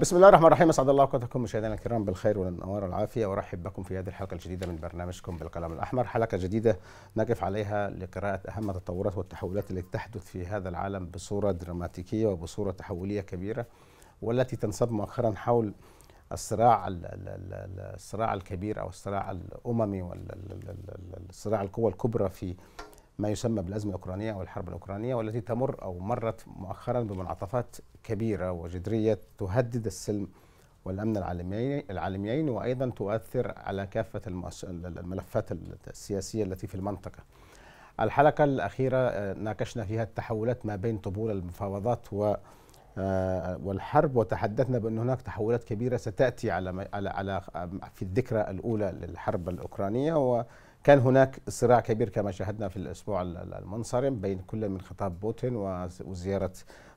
بسم الله الرحمن الرحيم اسعد الله اوقاتكم مشاهدينا الكرام بالخير والنوار والعافيه وارحب بكم في هذه الحلقه الجديده من برنامجكم بالقلم الاحمر حلقه جديده نقف عليها لقراءه اهم التطورات والتحولات التي تحدث في هذا العالم بصوره دراماتيكيه وبصوره تحوليه كبيره والتي تنصب مؤخرا حول الصراع الصراع الكبير او الصراع الاممي والصراع القوى الكبرى في ما يسمى بالازمه الاوكرانيه او الحرب الاوكرانيه والتي تمر او مرت مؤخرا بمنعطفات كبيرة وجذرية تهدد السلم والأمن العالميين وأيضا تؤثر على كافة الملفات السياسية التي في المنطقة الحلقة الأخيرة آه، ناقشنا فيها التحولات ما بين طبول المفاوضات و آه، والحرب وتحدثنا بأن هناك تحولات كبيرة ستأتي على على على في الذكرى الأولى للحرب الأوكرانية وكان هناك صراع كبير كما شاهدنا في الأسبوع المنصرم بين كل من خطاب بوتين وزيارة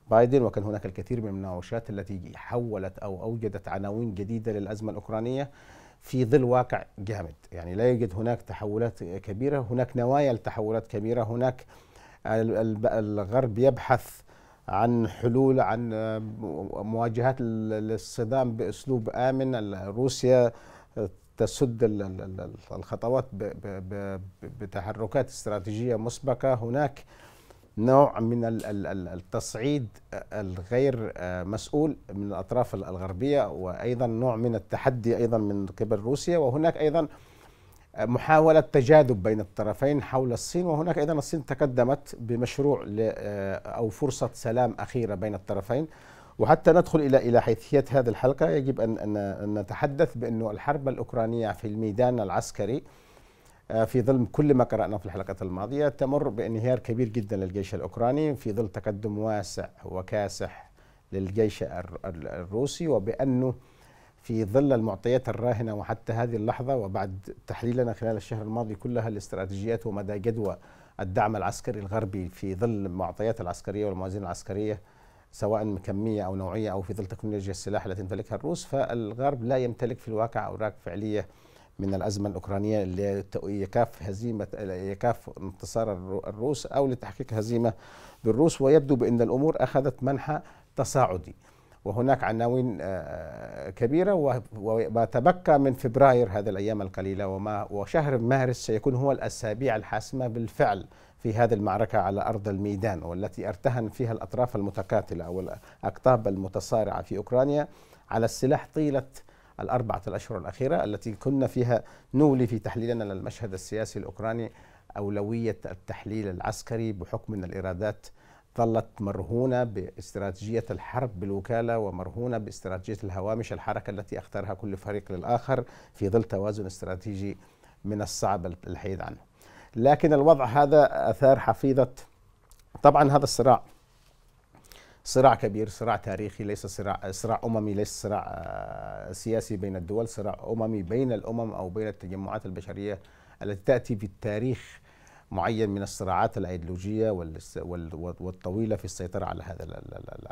بايدن وكان هناك الكثير من المناوشات التي حولت أو أوجدت عناوين جديدة للأزمة الأوكرانية في ظل واقع جامد يعني لا يوجد هناك تحولات كبيرة هناك نوايا لتحولات كبيرة هناك الغرب يبحث عن حلول عن مواجهات الصدام بأسلوب آمن روسيا تسد الخطوات بتحركات استراتيجية مسبقة هناك نوع من التصعيد الغير مسؤول من الاطراف الغربيه وايضا نوع من التحدي ايضا من قبل روسيا وهناك ايضا محاوله تجاذب بين الطرفين حول الصين وهناك ايضا الصين تقدمت بمشروع آه، او فرصه سلام اخيره بين الطرفين وحتى ندخل الى الى حيثيه هذه الحلقه يجب ان نتحدث بانه الحرب الاوكرانيه في الميدان العسكري آه، في ظل كل ما قرأناه في الحلقات الماضية تمر بانهيار كبير جدا للجيش الأوكراني في ظل تقدم واسع وكاسح للجيش الروسي وبأنه في ظل المعطيات الراهنة وحتى هذه اللحظة وبعد تحليلنا خلال الشهر الماضي كلها الاستراتيجيات ومدى جدوى الدعم العسكري الغربي في ظل المعطيات العسكرية والموازين العسكرية سواء كمية أو نوعية أو في ظل تكنولوجيا السلاح التي يمتلكها الروس فالغرب لا يمتلك في الواقع أوراق فعلية من الأزمة الأوكرانية ليكاف هزيمة يكاف انتصار الروس أو لتحقيق هزيمة للروس ويبدو بأن الأمور أخذت منحى تصاعدي وهناك عناوين آه، آه، كبيرة وما تبقى من فبراير هذه الأيام القليلة وما وشهر مارس سيكون هو الأسابيع الحاسمة بالفعل في هذه المعركة على أرض الميدان والتي ارتهن فيها الأطراف المتقاتلة والأقطاب المتصارعة في أوكرانيا على السلاح طيلة الأربعة الأشهر الأخيرة التي كنا فيها نولي في تحليلنا للمشهد السياسي الأوكراني أولوية التحليل العسكري بحكم أن الإيرادات ظلت مرهونة باستراتيجية الحرب بالوكالة ومرهونة باستراتيجية الهوامش الحركة التي اختارها كل فريق للآخر في ظل توازن استراتيجي من الصعب الحيد عنه لكن الوضع هذا أثار حفيظة طبعا هذا الصراع صراع كبير صراع تاريخي ليس صراع صراع اممي ليس صراع آه، سياسي بين الدول صراع اممي بين الامم او بين التجمعات البشريه التي تاتي في التاريخ معين من الصراعات الايديولوجيه والطويله في السيطره على هذا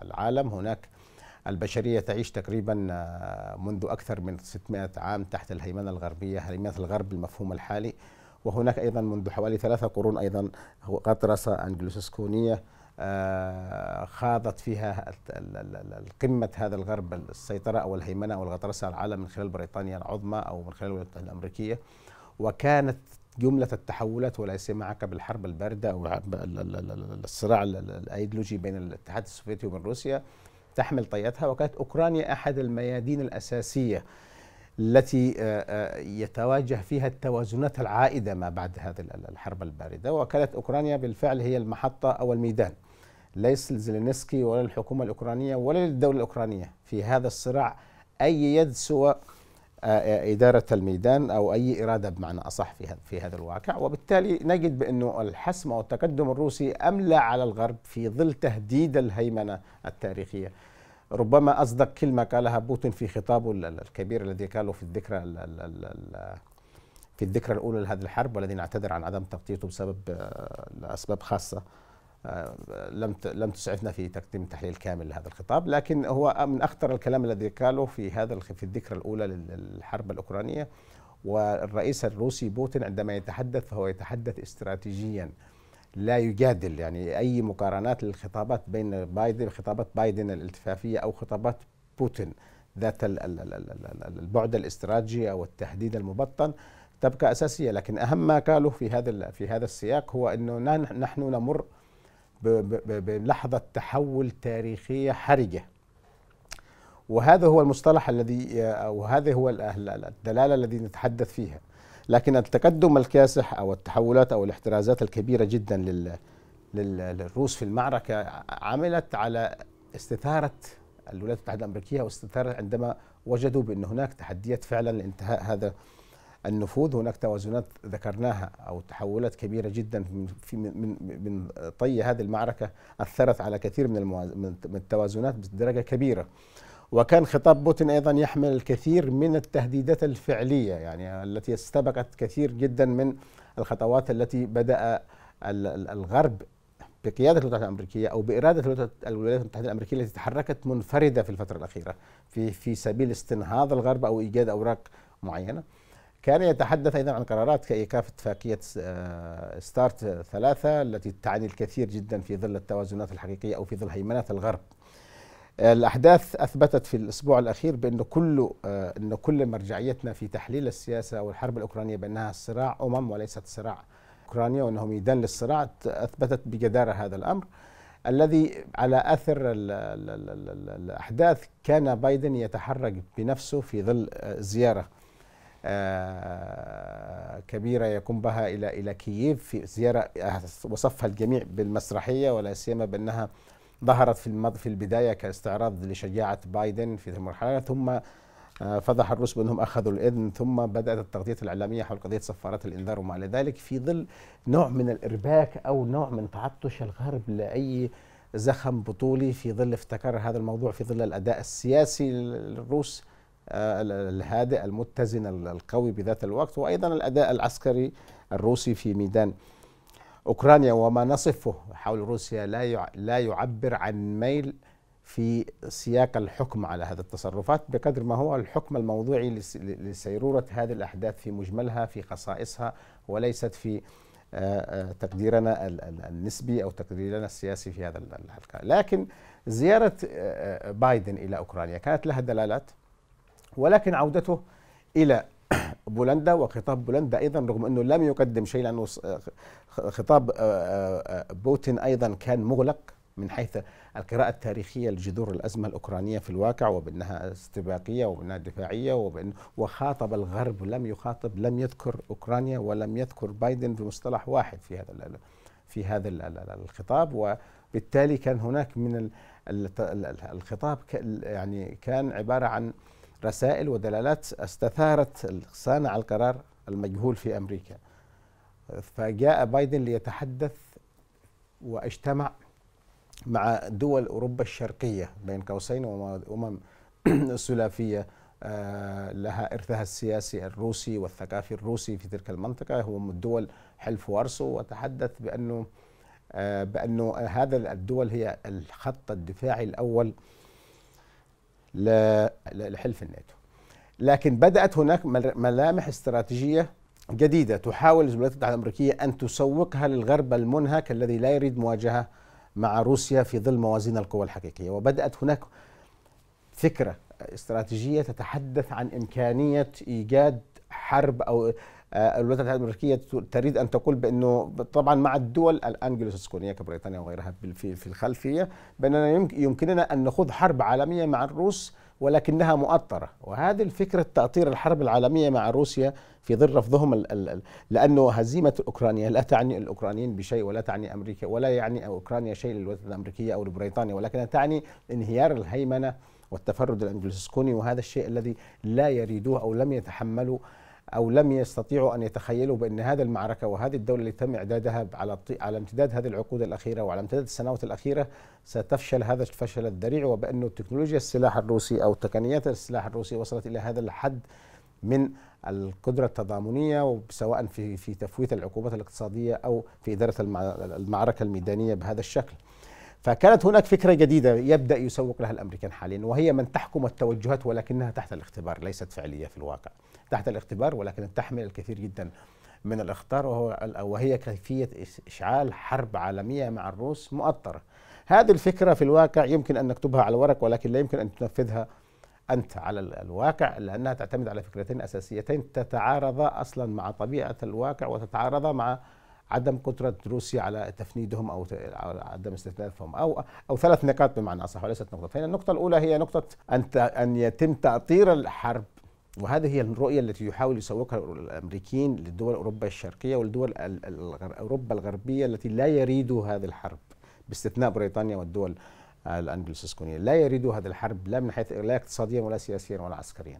العالم هناك البشرية تعيش تقريبا آه، منذ أكثر من 600 عام تحت الهيمنة الغربية هيمنة الغرب المفهوم الحالي وهناك أيضا منذ حوالي ثلاثة قرون أيضا غطرسة أنجلوساسكونية آه، خاضت فيها قمة هذا الغرب السيطرة أو الهيمنة أو الغطرسة على العالم من خلال بريطانيا العظمى أو من خلال الولايات المتحدة الأمريكية وكانت جملة التحولات ولا سيما عقب الحرب الباردة أو الصراع الأيديولوجي بين الاتحاد السوفيتي وبين روسيا تحمل طياتها وكانت أوكرانيا أحد الميادين الأساسية التي آه، آه، يتواجه فيها التوازنات العائدة ما بعد هذه الحرب الباردة وكانت أوكرانيا بالفعل هي المحطة أو الميدان ليس لزلينسكي ولا للحكومة الأوكرانية ولا للدولة الأوكرانية في هذا الصراع أي يد سوى آه، آه، إدارة الميدان أو أي إرادة بمعنى أصح في في هذا الواقع وبالتالي نجد بأنه الحسم أو التقدم الروسي أملى على الغرب في ظل تهديد الهيمنة التاريخية ربما أصدق كلمة قالها بوتين في خطابه الكبير الذي قاله في الذكرى في الذكرى الأولى لهذه الحرب والذي نعتذر عن عدم تغطيته بسبب آه، لأسباب خاصة آه، لم لم تسعفنا في تقديم تحليل كامل لهذا الخطاب، لكن هو من اخطر الكلام الذي قاله في هذا في الذكرى الاولى للحرب الاوكرانيه والرئيس الروسي بوتين عندما يتحدث فهو يتحدث استراتيجيا لا يجادل يعني اي مقارنات للخطابات بين بايدن خطابات بايدن الالتفافيه او خطابات بوتين ذات البعد الاستراتيجي او التهديد المبطن تبقى اساسيه لكن اهم ما قاله في هذا في هذا السياق هو انه نحن نمر بلحظة تحول تاريخية حرجة وهذا هو المصطلح الذي أو آه، هو الدلالة الذي نتحدث فيها لكن التقدم الكاسح أو التحولات أو الاحترازات الكبيرة جدا للروس في المعركة عملت على استثارة الولايات المتحدة الأمريكية واستثارة عندما وجدوا بأن هناك تحديات فعلا لانتهاء هذا النفوذ هناك توازنات ذكرناها او تحولات كبيره جدا في من من طي هذه المعركه اثرت على كثير من من التوازنات بدرجه كبيره وكان خطاب بوتين ايضا يحمل الكثير من التهديدات الفعليه يعني التي استبقت كثير جدا من الخطوات التي بدا الغرب بقياده الولايات الامريكيه او باراده الولايات المتحده الامريكيه التي تحركت منفرده في الفتره الاخيره في في سبيل استنهاض الغرب او ايجاد اوراق معينه كان يتحدث أيضا عن قرارات كإيقاف اتفاقية ستارت ثلاثة التي تعني الكثير جدا في ظل التوازنات الحقيقية أو في ظل هيمنه الغرب الأحداث أثبتت في الأسبوع الأخير بانه كل آه، انه كل مرجعيتنا في تحليل السياسة والحرب الأوكرانية بأنها صراع أمم وليست صراع أوكرانيا وأنه ميدان للصراع أثبتت بجدارة هذا الأمر الذي على اثر الاحداث كان بايدن يتحرك بنفسه في ظل آه، زياره آه، كبيره يقوم بها الى الى كييف في زياره آه، وصفها الجميع بالمسرحيه ولا سيما بانها ظهرت في في البدايه كاستعراض لشجاعه بايدن في المرحله ثم آه، فضح الروس بانهم اخذوا الاذن ثم بدات التغطيه الاعلاميه حول قضيه صفارات الانذار وما الى ذلك في ظل نوع من الارباك او نوع من تعطش الغرب لاي زخم بطولي في ظل افتكار هذا الموضوع في ظل الاداء السياسي للروس آه، الهادئ المتزن القوي بذات الوقت وأيضا الأداء العسكري الروسي في ميدان أوكرانيا وما نصفه حول روسيا لا لا يعبر عن ميل في سياق الحكم على هذه التصرفات بقدر ما هو الحكم الموضوعي لسيرورة هذه الأحداث في مجملها في خصائصها وليست في آه، آه، تقديرنا النسبي أو تقديرنا السياسي في هذا الحلقة لكن زيارة بايدن إلى أوكرانيا كانت لها دلالات ولكن عودته إلى بولندا وخطاب بولندا ايضا رغم انه لم يقدم شيء لانه خطاب آه، آه، آه، بوتين ايضا كان مغلق من حيث القراءة التاريخية لجذور الأزمة الأوكرانية في الواقع وبأنها استباقية وبأنها دفاعية وبأن وخاطب الغرب لم يخاطب لم يذكر أوكرانيا ولم يذكر بايدن بمصطلح واحد في هذا في هذا الخطاب وبالتالي كان هناك من الخطاب يعني كان عبارة عن رسائل ودلالات استثارت صانع القرار المجهول في امريكا فجاء بايدن ليتحدث واجتمع مع دول اوروبا الشرقيه بين قوسين وامم السلافيه آه، لها ارثها السياسي الروسي والثقافي الروسي في تلك المنطقه هو من دول حلف وارسو وتحدث بانه آه، بانه هذا الدول هي الخط الدفاعي الاول لحلف الناتو لكن بدأت هناك ملامح استراتيجية جديدة تحاول الولايات المتحدة الأمريكية أن تسوقها للغرب المنهك الذي لا يريد مواجهة مع روسيا في ظل موازين القوى الحقيقية وبدأت هناك فكرة استراتيجية تتحدث عن إمكانية إيجاد حرب أو آه، الولايات المتحده الامريكيه تريد ان تقول بانه طبعا مع الدول الانجلو ساسكونيه كبريطانيا وغيرها في الخلفيه باننا يمكننا ان نخوض حرب عالميه مع الروس ولكنها مؤطرة وهذه الفكرة تأطير الحرب العالمية مع روسيا في ظل رفضهم لأنه هزيمة أوكرانيا لا تعني الأوكرانيين بشيء ولا تعني أمريكا ولا يعني أوكرانيا شيء للولايات الأمريكية أو لبريطانيا ولكنها تعني انهيار الهيمنة والتفرد الانجلوسكوني وهذا الشيء الذي لا يريدوه او لم يتحملوا او لم يستطيعوا ان يتخيلوا بان هذا المعركه وهذه الدوله اللي تم اعدادها على على امتداد هذه العقود الاخيره وعلى امتداد السنوات الاخيره ستفشل هذا الفشل الذريع وبانه تكنولوجيا السلاح الروسي او تقنيات السلاح الروسي وصلت الى هذا الحد من القدرة التضامنية سواء في في تفويت العقوبات الاقتصادية أو في إدارة المعركة الميدانية بهذا الشكل. فكانت هناك فكرة جديدة يبدأ يسوق لها الأمريكان حاليا وهي من تحكم التوجهات ولكنها تحت الاختبار ليست فعلية في الواقع. تحت الاختبار ولكن تحمل الكثير جدا من الاخطار وهو وهي كيفيه اشعال حرب عالميه مع الروس مؤطره. هذه الفكره في الواقع يمكن ان نكتبها على ورق ولكن لا يمكن ان تنفذها انت على الواقع لانها تعتمد على فكرتين اساسيتين تتعارضا اصلا مع طبيعه الواقع وتتعارضا مع عدم قدره روسيا على تفنيدهم او عدم استهدافهم او او ثلاث نقاط بمعنى اصح وليست نقطتين، النقطه الاولى هي نقطه ان ان يتم تاطير الحرب وهذه هي الرؤية التي يحاول يسوقها الأمريكيين للدول أوروبا الشرقية ولدول أوروبا الغربية التي لا يريدوا هذه الحرب باستثناء بريطانيا والدول الأنجلوساسكونية لا يريدوا هذه الحرب لا من حيث لا اقتصاديا ولا سياسيا ولا عسكريا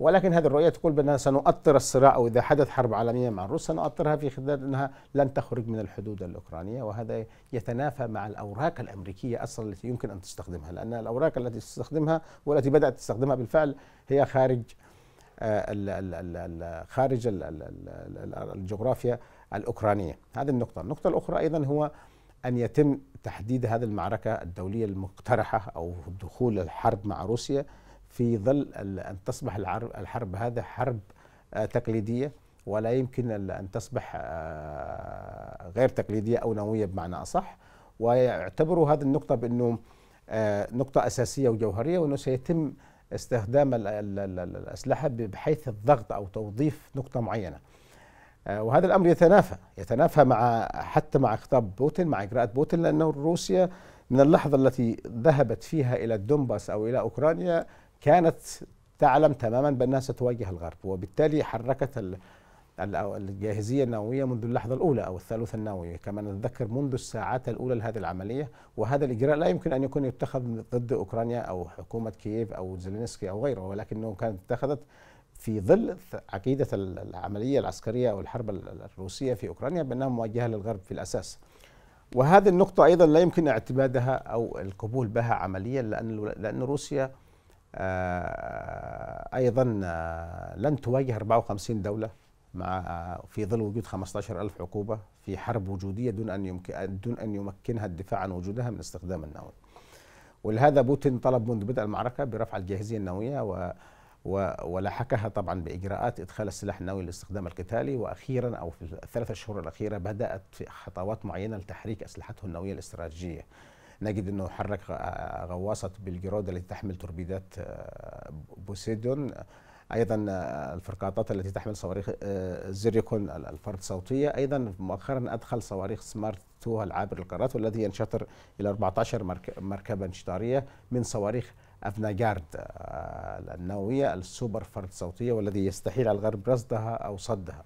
ولكن هذه الرؤية تقول بأننا سنؤطر الصراع أو إذا حدث حرب عالمية مع روسيا سنؤطرها في خلال أنها لن تخرج من الحدود الأوكرانية وهذا يتنافى مع الأوراق الأمريكية أصلا التي يمكن أن تستخدمها لأن الأوراق التي تستخدمها والتي بدأت تستخدمها بالفعل هي خارج خارج الجغرافيا الأوكرانية هذه النقطة النقطة الأخرى أيضا هو أن يتم تحديد هذه المعركة الدولية المقترحة أو دخول الحرب مع روسيا في ظل أن تصبح الحرب هذا حرب آه، تقليدية ولا يمكن أن تصبح آه، غير تقليدية أو نووية بمعنى أصح ويعتبروا هذه النقطة بأنه آه، نقطة أساسية وجوهرية وأنه سيتم استخدام الأسلحة بحيث الضغط أو توظيف نقطة معينة آه، وهذا الأمر يتنافى يتنافى مع حتى مع خطاب بوتين مع إجراءات بوتين لأنه روسيا من اللحظة التي ذهبت فيها إلى الدنباس أو إلى أوكرانيا كانت تعلم تماما بأنها ستواجه الغرب وبالتالي حركت الجاهزية النووية منذ اللحظة الأولى أو الثالوثة النووية كما نتذكر منذ الساعات الأولى لهذه العملية وهذا الإجراء لا يمكن أن يكون يتخذ ضد أوكرانيا أو حكومة كييف أو زيلينسكي أو غيره ولكنه كانت اتخذت في ظل عقيدة العملية العسكرية أو الحرب الروسية في أوكرانيا بأنها موجهة للغرب في الأساس وهذه النقطة أيضا لا يمكن اعتمادها أو القبول بها عمليا لأن, لأن روسيا آه، أيضا آه، لن تواجه 54 دولة مع في ظل وجود 15000 عقوبه في حرب وجوديه دون ان يمكن دون ان يمكنها الدفاع عن وجودها من استخدام النووي. ولهذا بوتين طلب منذ بدء المعركه برفع الجاهزيه النوويه و ولاحقها طبعا باجراءات ادخال السلاح النووي للاستخدام القتالي واخيرا او في الثلاث اشهر الاخيره بدات في خطوات معينه لتحريك اسلحته النوويه الاستراتيجيه. نجد انه حرك غواصه بالجرود التي تحمل توربيدات آه، بوسيدون ايضا آه، الفرقاطات التي تحمل صواريخ آه، زيريكون الفرد صوتيه ايضا مؤخرا ادخل صواريخ سمارت 2 العابر القارات والذي ينشطر الى 14 مركبه انشطاريه من صواريخ افناجارد آه، النوويه السوبر فرد صوتيه والذي يستحيل على الغرب رصدها او صدها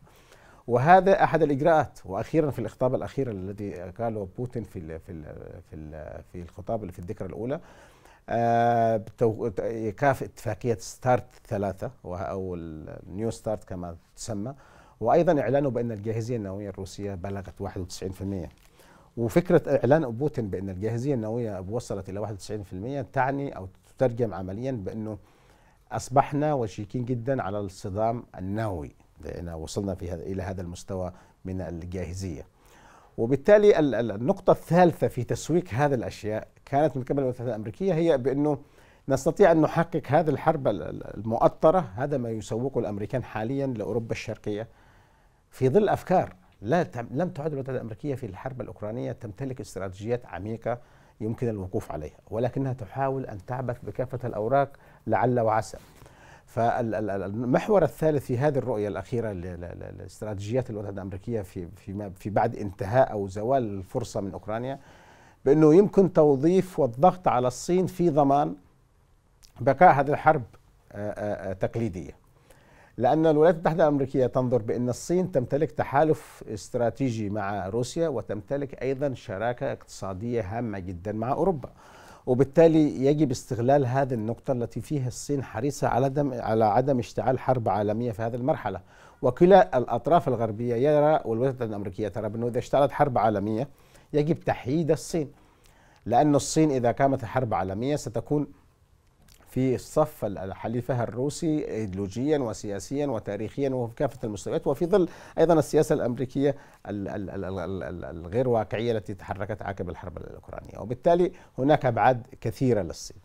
وهذا احد الاجراءات واخيرا في الخطاب الاخير الذي قاله بوتين في في في, في الخطاب اللي في الذكرى الاولى آه، يكافئ اتفاقية ستارت ثلاثة أو النيو ستارت كما تسمى وأيضا إعلانه بأن الجاهزية النووية الروسية بلغت 91% وفكرة إعلان بوتين بأن الجاهزية النووية وصلت إلى 91% تعني أو تترجم عمليا بأنه أصبحنا وشيكين جدا على الصدام النووي لأن وصلنا في هذا إلى هذا المستوى من الجاهزية وبالتالي النقطة الثالثة في تسويق هذه الأشياء كانت من قبل الولايات الأمريكية هي بأنه نستطيع أن نحقق هذه الحرب المؤطرة هذا ما يسوقه الأمريكان حاليا لأوروبا الشرقية في ظل أفكار لا لم تعد الولايات الأمريكية في الحرب الأوكرانية تمتلك استراتيجيات عميقة يمكن الوقوف عليها ولكنها تحاول أن تعبث بكافة الأوراق لعل وعسى فالمحور الثالث في هذه الرؤية الأخيرة لاستراتيجيات الولايات الأمريكية في في في بعد انتهاء أو زوال الفرصة من أوكرانيا بأنه يمكن توظيف والضغط على الصين في ضمان بقاء هذه الحرب آه، آه، آه، تقليدية لأن الولايات المتحدة الأمريكية تنظر بأن الصين تمتلك تحالف استراتيجي مع روسيا وتمتلك أيضا شراكة اقتصادية هامة جدا مع أوروبا وبالتالي يجب استغلال هذه النقطة التي فيها الصين حريصة على عدم على عدم اشتعال حرب عالمية في هذه المرحلة، وكلا الأطراف الغربية يرى والولايات الأمريكية ترى بأنه إذا اشتعلت حرب عالمية يجب تحييد الصين، لأن الصين إذا قامت حرب عالمية ستكون في الصف الحليفه الروسي ايديولوجيا وسياسيا وتاريخيا وفي كافه المستويات وفي ظل ايضا السياسه الامريكيه الغير واقعيه التي تحركت عقب الحرب الاوكرانيه وبالتالي هناك ابعاد كثيره للصين.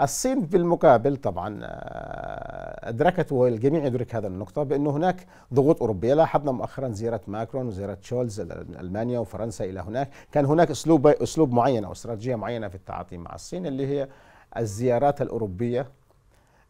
الصين بالمقابل طبعا آه، ادركت والجميع يدرك هذا النقطه بانه هناك ضغوط اوروبيه لاحظنا مؤخرا زياره ماكرون وزياره شولز المانيا وفرنسا الى هناك كان هناك اسلوب اسلوب معين او استراتيجيه معينه في التعاطي مع الصين اللي هي الزيارات الأوروبية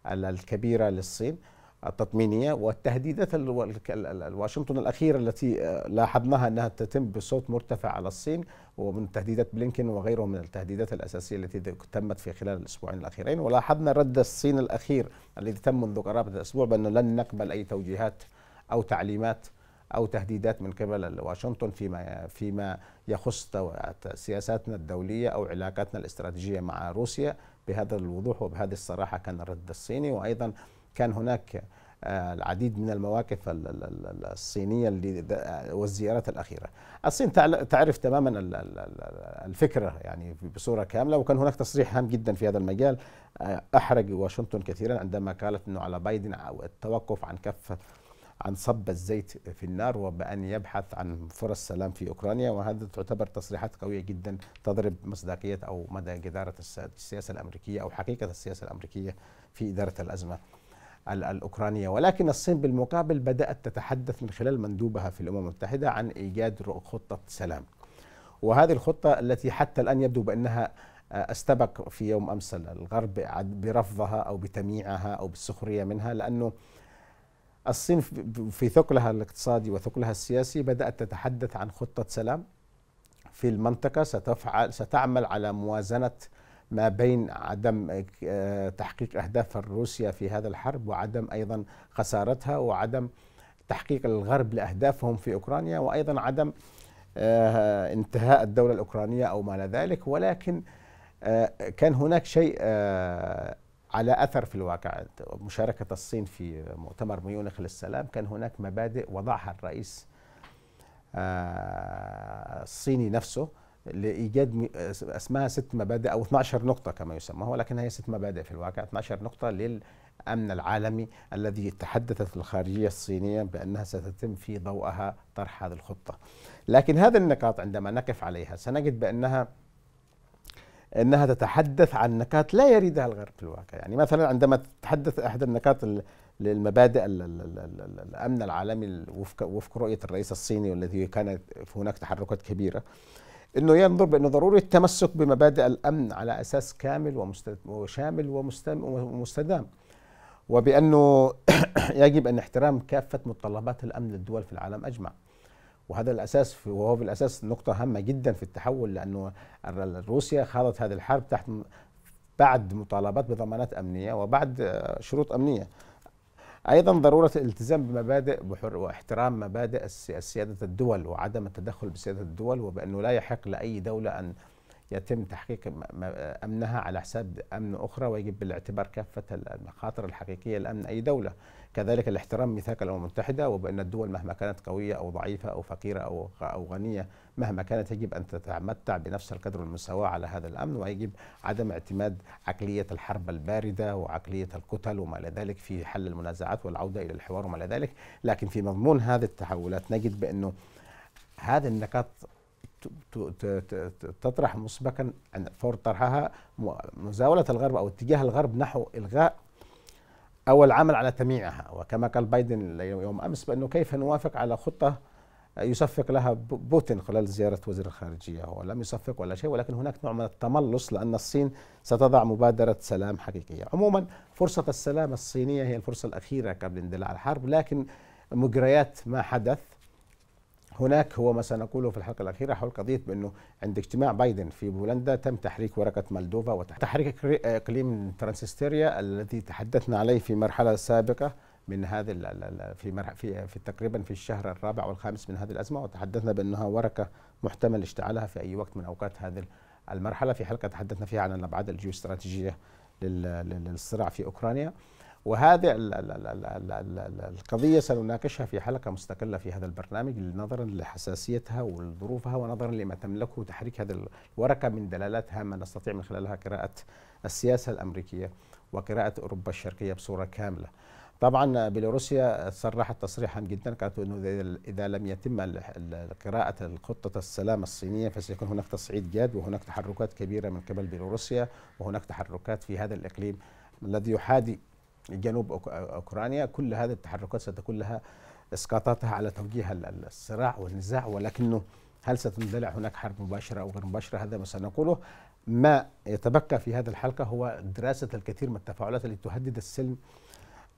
الكبيرة للصين التطمينية والتهديدات الواشنطن الأخيرة التي آه، لاحظناها أنها تتم بصوت مرتفع على الصين ومن تهديدات بلينكين وغيره من التهديدات الأساسية التي تمت في خلال الأسبوعين الأخيرين ولاحظنا رد الصين الأخير الذي تم منذ قرابة الأسبوع بأنه لن نقبل أي توجيهات أو تعليمات او تهديدات من قبل واشنطن فيما فيما يخص سياساتنا الدوليه او علاقاتنا الاستراتيجيه مع روسيا بهذا الوضوح وبهذه الصراحه كان الرد الصيني وايضا كان هناك آه، العديد من المواقف الصينيه اللي آه، والزيارات الاخيره. الصين تعرف تماما الفكره يعني بصوره كامله وكان هناك تصريح هام جدا في هذا المجال آه، احرج واشنطن كثيرا عندما قالت انه على بايدن التوقف عن كف عن صب الزيت في النار وبأن يبحث عن فرص سلام في أوكرانيا وهذا تعتبر تصريحات قوية جدا تضرب مصداقية أو مدى جدارة السياسة الأمريكية أو حقيقة السياسة الأمريكية في إدارة الأزمة الأوكرانية ولكن الصين بالمقابل بدأت تتحدث من خلال مندوبها في الأمم المتحدة عن إيجاد خطة سلام وهذه الخطة التي حتى الآن يبدو بأنها آه، استبق في يوم أمس الغرب برفضها أو بتمييعها أو بالسخرية منها لأنه الصين في ثقلها الاقتصادي وثقلها السياسي بدأت تتحدث عن خطة سلام في المنطقة ستفعل ستعمل على موازنة ما بين عدم آه، تحقيق أهداف روسيا في هذا الحرب وعدم أيضا خسارتها وعدم تحقيق الغرب لأهدافهم في أوكرانيا وأيضا عدم آه، انتهاء الدولة الأوكرانية أو ما إلى ذلك ولكن آه، كان هناك شيء على اثر في الواقع مشاركه الصين في مؤتمر ميونخ للسلام كان هناك مبادئ وضعها الرئيس آه، الصيني نفسه لايجاد اسمها ست مبادئ او 12 نقطه كما يسمى ولكن هي ست مبادئ في الواقع 12 نقطه للامن العالمي الذي تحدثت الخارجيه الصينيه بانها ستتم في ضوئها طرح هذه الخطه. لكن هذه النقاط عندما نقف عليها سنجد بانها انها تتحدث عن نكات لا يريدها الغرب في الواقع يعني مثلا عندما تتحدث احد النكات للمبادئ الامن العالمي وفق وفق رؤيه الرئيس الصيني والذي كانت هناك تحركات كبيره انه ينظر بانه ضروري التمسك بمبادئ الامن على اساس كامل وشامل ومستدام وبانه يجب ان احترام كافه متطلبات الامن للدول في العالم اجمع وهذا الاساس وهو في الاساس نقطه هامه جدا في التحول لانه روسيا خاضت هذه الحرب تحت بعد مطالبات بضمانات امنيه وبعد آه، شروط امنيه ايضا ضروره الالتزام بمبادئ بحر واحترام مبادئ سياده الدول وعدم التدخل بسياده الدول وبانه لا يحق لاي دوله ان يتم تحقيق امنها على حساب امن اخرى ويجب بالاعتبار كافه المخاطر الحقيقيه لامن اي دوله كذلك الاحترام ميثاق الامم المتحده وبان الدول مهما كانت قويه او ضعيفه او فقيره او او غنيه مهما كانت يجب ان تتمتع بنفس القدر المساواه على هذا الامن ويجب عدم اعتماد عقليه الحرب البارده وعقليه الكتل وما الى ذلك في حل المنازعات والعوده الى الحوار وما الى ذلك لكن في مضمون هذه التحولات نجد بانه هذه النقاط تطرح مسبقا فور طرحها مزاولة الغرب أو اتجاه الغرب نحو إلغاء أو العمل على تمييعها وكما قال بايدن يوم أمس بأنه كيف نوافق على خطة يصفق لها بوتين خلال زيارة وزير الخارجية هو لم يصفق ولا شيء ولكن هناك نوع من التملص لأن الصين ستضع مبادرة سلام حقيقية عموما فرصة السلام الصينية هي الفرصة الأخيرة قبل اندلاع الحرب لكن مجريات ما حدث هناك هو ما سنقوله في الحلقه الاخيره حول قضيه بانه عند اجتماع بايدن في بولندا تم تحريك ورقه مالدوفا وتحريك آه، اقليم ترانسستيريا الذي تحدثنا عليه في مرحله سابقه من هذه في في, في تقريبا في الشهر الرابع والخامس من هذه الازمه وتحدثنا بانها ورقه محتمل اشتعالها في اي وقت من اوقات هذه المرحله في حلقه تحدثنا فيها عن الابعاد الجيوستراتيجيه للصراع في اوكرانيا وهذه القضية سنناقشها في حلقة مستقلة في هذا البرنامج نظرا لحساسيتها وظروفها ونظرا لما تملكه تحريك هذه الورقة من دلالات هامة نستطيع من خلالها قراءة السياسة الأمريكية وقراءة أوروبا الشرقية بصورة كاملة طبعا بيلاروسيا صرحت تصريحا جدا قالت انه اذا لم يتم قراءه خطه السلام الصينيه فسيكون هناك تصعيد جاد وهناك تحركات كبيره من قبل بيلاروسيا وهناك تحركات في هذا الاقليم الذي يحادي جنوب اوكرانيا كل هذه التحركات ستكون لها اسقاطاتها على توجيه الصراع والنزاع ولكنه هل ستندلع هناك حرب مباشره او غير مباشره هذا ما سنقوله ما يتبقى في هذه الحلقه هو دراسه الكثير من التفاعلات التي تهدد السلم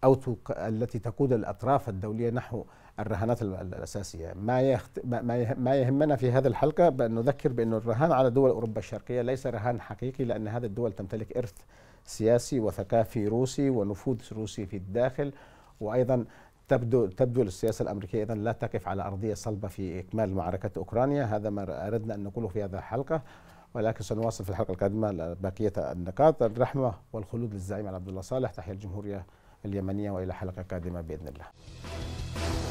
او التي تقود الاطراف الدوليه نحو الرهانات الاساسيه ما يخت... ما ما يهمنا في هذه الحلقه بان نذكر بان الرهان على دول اوروبا الشرقيه ليس رهان حقيقي لان هذه الدول تمتلك ارث سياسي وثقافي روسي ونفوذ روسي في الداخل وايضا تبدو تبدو السياسه الامريكيه ايضا لا تقف على ارضيه صلبه في اكمال معركه اوكرانيا هذا ما اردنا ان نقوله في هذه الحلقه ولكن سنواصل في الحلقه القادمه بقيه النقاط الرحمه والخلود للزعيم عبد الله صالح تحيا الجمهوريه اليمنيه والى حلقه قادمه باذن الله.